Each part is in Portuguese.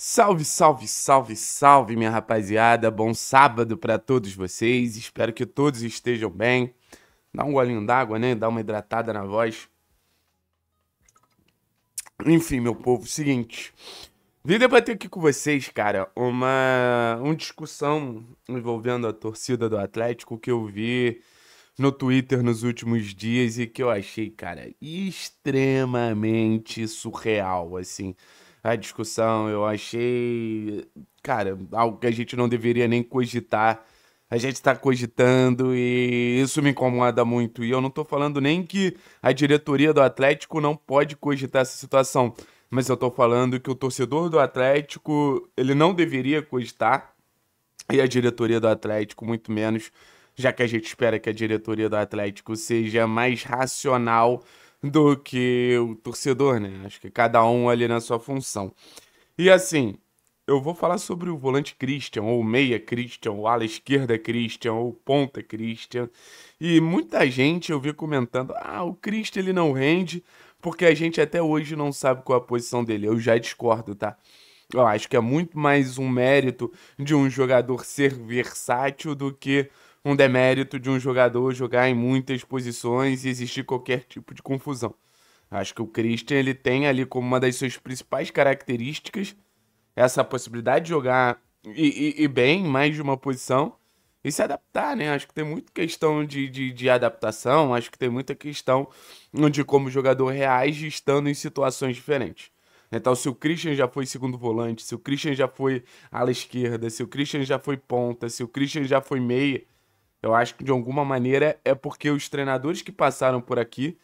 Salve, salve, salve, salve, minha rapaziada. Bom sábado para todos vocês. Espero que todos estejam bem. Dá um golinho d'água, né? Dá uma hidratada na voz. Enfim, meu povo, seguinte. Vim debater aqui com vocês, cara, uma, uma discussão envolvendo a torcida do Atlético que eu vi no Twitter nos últimos dias e que eu achei, cara, extremamente surreal, assim a discussão. Eu achei, cara, algo que a gente não deveria nem cogitar. A gente está cogitando e isso me incomoda muito. E eu não estou falando nem que a diretoria do Atlético não pode cogitar essa situação, mas eu estou falando que o torcedor do Atlético ele não deveria cogitar e a diretoria do Atlético muito menos, já que a gente espera que a diretoria do Atlético seja mais racional do que o torcedor, né? Acho que cada um ali na sua função. E assim, eu vou falar sobre o volante Christian, ou meia Christian, ou ala esquerda Christian, ou ponta Christian. E muita gente eu vi comentando: ah, o Christian ele não rende, porque a gente até hoje não sabe qual é a posição dele. Eu já discordo, tá? Eu acho que é muito mais um mérito de um jogador ser versátil do que um demérito de um jogador jogar em muitas posições e existir qualquer tipo de confusão. Acho que o Christian ele tem ali como uma das suas principais características essa possibilidade de jogar e, e, e bem mais de uma posição e se adaptar, né? Acho que tem muita questão de, de, de, adaptação, acho que tem muita questão de como o jogador reage estando em situações diferentes. Então, se o Christian já foi segundo volante, se o Christian já foi ala esquerda, se o Christian já foi ponta, se o Christian já foi meia, eu acho que de alguma maneira é porque os treinadores que passaram por aqui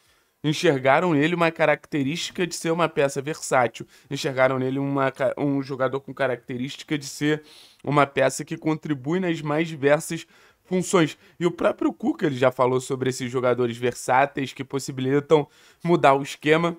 enxergaram nele uma característica de ser uma peça versátil, enxergaram nele uma, um jogador com característica de ser uma peça que contribui nas mais diversas funções. E o próprio Cuca ele já falou sobre esses jogadores versáteis que possibilitam mudar o esquema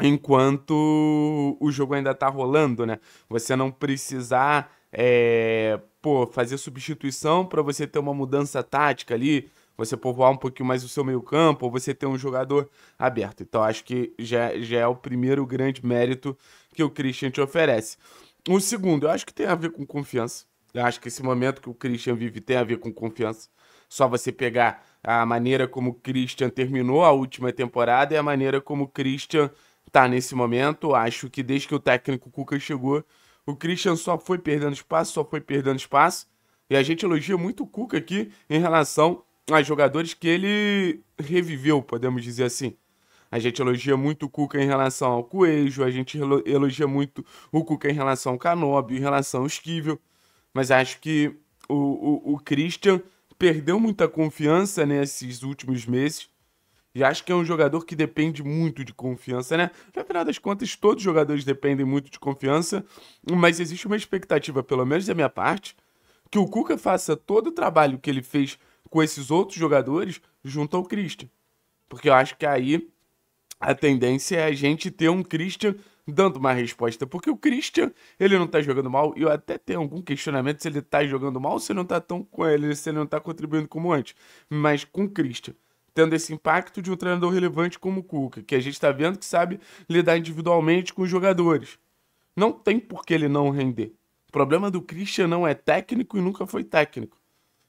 enquanto o jogo ainda está rolando, né? Você não precisar é, pô, fazer substituição para você ter uma mudança tática ali, você povoar um pouquinho mais o seu meio-campo, ou você ter um jogador aberto. Então acho que já, já é o primeiro grande mérito que o Christian te oferece. O segundo, eu acho que tem a ver com confiança. Eu acho que esse momento que o Christian vive tem a ver com confiança. Só você pegar a maneira como o Christian terminou a última temporada e a maneira como o Christian tá nesse momento. Acho que desde que o técnico Cuca chegou, o Christian só foi perdendo espaço, só foi perdendo espaço. E a gente elogia muito o Cuca aqui em relação a jogadores que ele reviveu, podemos dizer assim. A gente elogia muito o Cuca em relação ao Coelho, a gente elogia muito o Cuca em relação ao Canóbio, em relação ao Esquivel. Mas acho que o, o, o Christian perdeu muita confiança nesses últimos meses já acho que é um jogador que depende muito de confiança, né? No final das contas, todos os jogadores dependem muito de confiança, mas existe uma expectativa, pelo menos da minha parte, que o Cuca faça todo o trabalho que ele fez com esses outros jogadores junto ao Christian. Porque eu acho que aí a tendência é a gente ter um Christian dando uma resposta. Porque o Christian, ele não tá jogando mal. E eu até tenho algum questionamento se ele tá jogando mal, se ele não tá tão com ele, se ele não tá contribuindo como antes. Mas com o Christian tendo esse impacto de um treinador relevante como o Cuca, que a gente está vendo que sabe lidar individualmente com os jogadores. Não tem por que ele não render. O problema do Christian não é técnico e nunca foi técnico.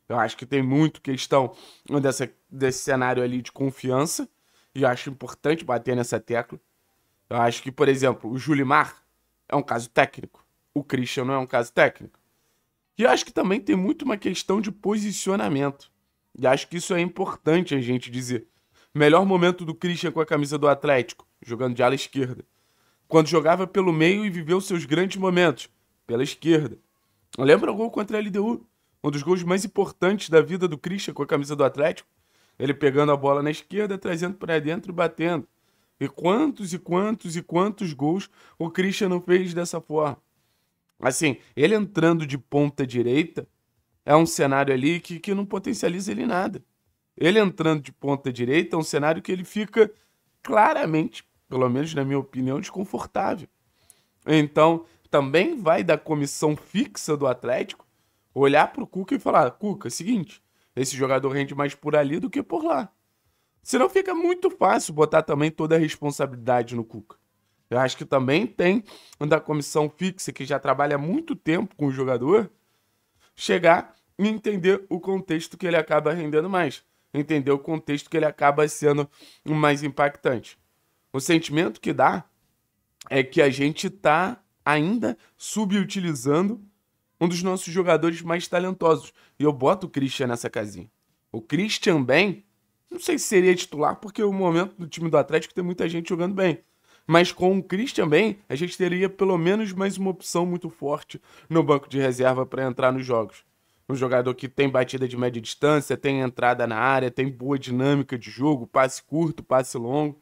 Eu acho que tem muito questão dessa, desse cenário ali de confiança, e eu acho importante bater nessa tecla. Eu acho que, por exemplo, o Julimar é um caso técnico, o Christian não é um caso técnico. E eu acho que também tem muito uma questão de posicionamento. E acho que isso é importante a gente dizer. Melhor momento do Christian com a camisa do Atlético, jogando de ala esquerda. Quando jogava pelo meio e viveu seus grandes momentos, pela esquerda. Lembra o gol contra a LDU? Um dos gols mais importantes da vida do Christian com a camisa do Atlético. Ele pegando a bola na esquerda, trazendo para dentro e batendo. E quantos e quantos e quantos gols o Christian não fez dessa forma? Assim, ele entrando de ponta direita, é um cenário ali que, que não potencializa ele nada. Ele entrando de ponta direita é um cenário que ele fica claramente, pelo menos na minha opinião, desconfortável. Então, também vai da comissão fixa do Atlético olhar para o Cuca e falar: Cuca, seguinte, esse jogador rende mais por ali do que por lá. Senão fica muito fácil botar também toda a responsabilidade no Cuca. Eu acho que também tem da comissão fixa que já trabalha muito tempo com o jogador chegar e entender o contexto que ele acaba rendendo mais, entender o contexto que ele acaba sendo mais impactante. O sentimento que dá é que a gente está ainda subutilizando um dos nossos jogadores mais talentosos. E eu boto o Christian nessa casinha. O Christian bem, não sei se seria titular, porque o momento do time do Atlético tem muita gente jogando bem. Mas com o Christian bem, a gente teria pelo menos mais uma opção muito forte no banco de reserva para entrar nos jogos. Um jogador que tem batida de média distância, tem entrada na área, tem boa dinâmica de jogo, passe curto, passe longo.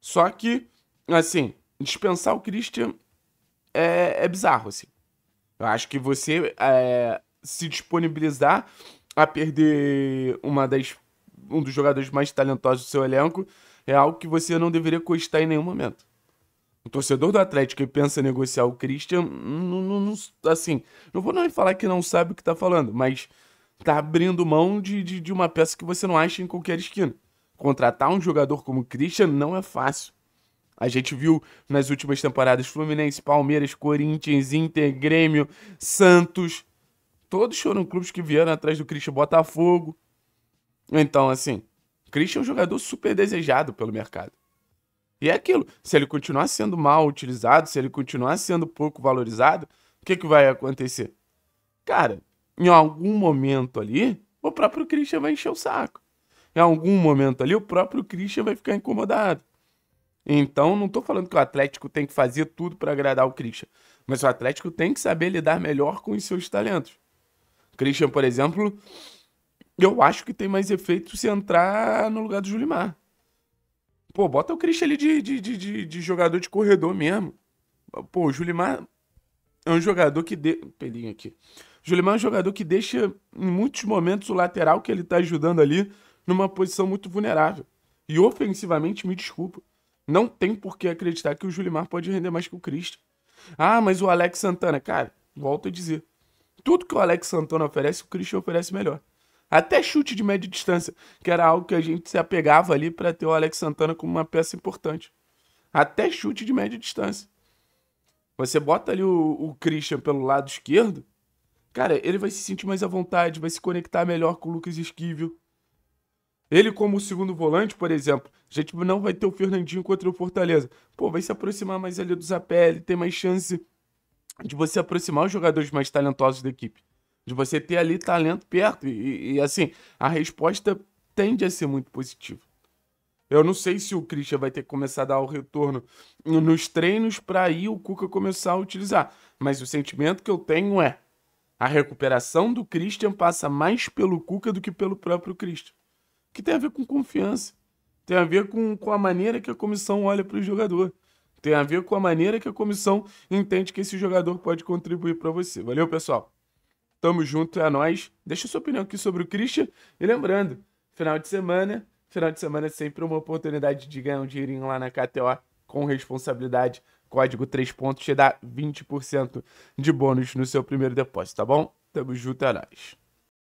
Só que, assim, dispensar o Christian é, é bizarro, assim. Eu acho que você é, se disponibilizar a perder uma das um dos jogadores mais talentosos do seu elenco, é algo que você não deveria custar em nenhum momento. O torcedor do Atlético que pensa negociar o Christian, não, não, não, assim, não vou nem falar que não sabe o que está falando, mas está abrindo mão de, de, de uma peça que você não acha em qualquer esquina. Contratar um jogador como o Christian não é fácil. A gente viu nas últimas temporadas Fluminense, Palmeiras, Corinthians, Inter, Grêmio, Santos. Todos foram clubes que vieram atrás do Christian Botafogo. Então, assim, Christian é um jogador super desejado pelo mercado. E é aquilo, se ele continuar sendo mal utilizado, se ele continuar sendo pouco valorizado, o que, que vai acontecer? Cara, em algum momento ali, o próprio Christian vai encher o saco. Em algum momento ali, o próprio Christian vai ficar incomodado. Então, não estou falando que o Atlético tem que fazer tudo para agradar o Christian, mas o Atlético tem que saber lidar melhor com os seus talentos. Christian, por exemplo, eu acho que tem mais efeito se entrar no lugar do Julimar. Pô, bota o Christian ali de, de, de, de, jogador de corredor mesmo. Pô, o Julimar é um jogador que. De... Pelinho aqui. Julimar é um jogador que deixa, em muitos momentos, o lateral que ele tá ajudando ali numa posição muito vulnerável. E ofensivamente, me desculpa. Não tem por que acreditar que o Julimar pode render mais que o Christian. Ah, mas o Alex Santana, cara, volto a dizer. Tudo que o Alex Santana oferece, o Christian oferece melhor até chute de média distância, que era algo que a gente se apegava ali para ter o Alex Santana como uma peça importante. Até chute de média distância. Você bota ali o, o Christian pelo lado esquerdo, cara, ele vai se sentir mais à vontade, vai se conectar melhor com o Lucas Esquivel. Ele, como segundo volante, por exemplo, a gente não vai ter o Fernandinho contra o Fortaleza. Pô, vai se aproximar mais ali do Zapelli, tem mais chance de você aproximar os jogadores mais talentosos da equipe de você ter ali talento perto. E, e, assim, a resposta tende a ser muito positiva. Eu não sei se o Christian vai ter que começar a dar o retorno nos treinos para aí o Cuca começar a utilizar. Mas o sentimento que eu tenho é: a recuperação do Christian passa mais pelo Cuca do que pelo próprio Christian. Que tem a ver com confiança. Tem a ver com, com a maneira que a comissão olha para o jogador. Tem a ver com a maneira que a comissão entende que esse jogador pode contribuir para você. Valeu, pessoal! Tamo junto, é nós. Deixa sua opinião aqui sobre o Christian. E lembrando, final de semana, final de semana é sempre uma oportunidade de ganhar um dinheirinho lá na KTO com responsabilidade. Código 3 pontos te dá 20% de bônus no seu primeiro depósito, tá bom? Tamo junto, é nóis.